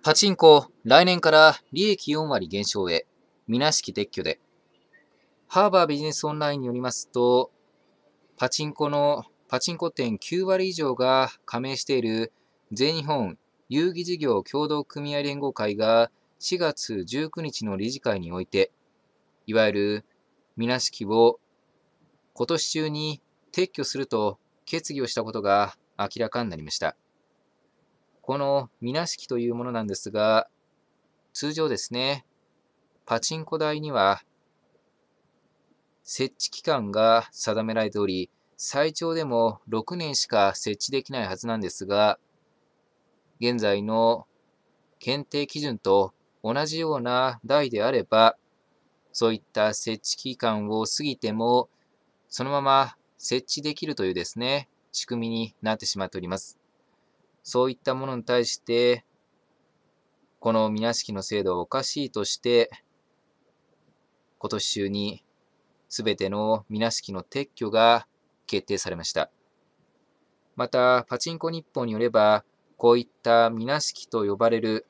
パチンコ、来年から利益4割減少へ、みなしき撤去で。ハーバービジネスオンラインによりますと、パチンコの、パチンコ店9割以上が加盟している全日本遊戯事業協同組合連合会が4月19日の理事会において、いわゆるみなしきを今年中に撤去すると決議をしたことが明らかになりました。このみなしきというものなんですが、通常ですね、パチンコ台には設置期間が定められており、最長でも6年しか設置できないはずなんですが、現在の検定基準と同じような台であれば、そういった設置期間を過ぎても、そのまま設置できるというですね、仕組みになってしまっております。そういったものに対して、このみなしきの制度をおかしいとして、今年中に全てのみなしきの撤去が決定されました。また、パチンコ日報によれば、こういったみなしきと呼ばれる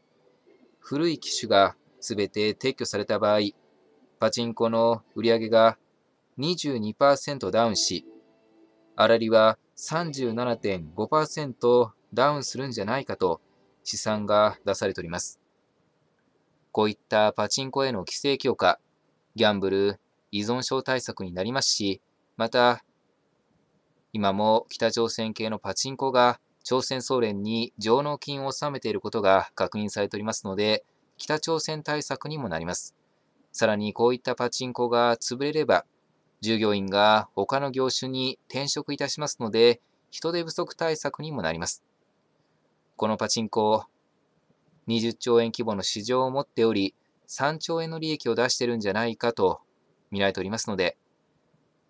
古い機種が全て撤去された場合、パチンコの売り上げが22%ダウンし、粗利は37.5%ダウンするんじゃないかと試算が出されております。こういったパチンコへの規制強化、ギャンブル依存症対策になりますし、また、今も北朝鮮系のパチンコが朝鮮総連に上納金を納めていることが確認されておりますので、北朝鮮対策にもなります。さらにこういったパチンコが潰れれば、従業員が他の業種に転職いたしますので、人手不足対策にもなります。このパチンコを20兆円規模の市場を持っており、3兆円の利益を出してるんじゃないかと見られておりますので、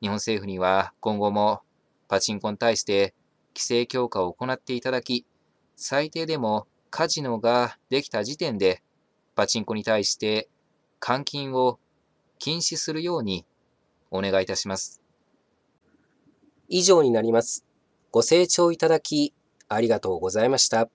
日本政府には今後もパチンコに対して規制強化を行っていただき、最低でもカジノができた時点でパチンコに対して換金を禁止するようにお願いいたします。以上になります。ご清聴いただきありがとうございました。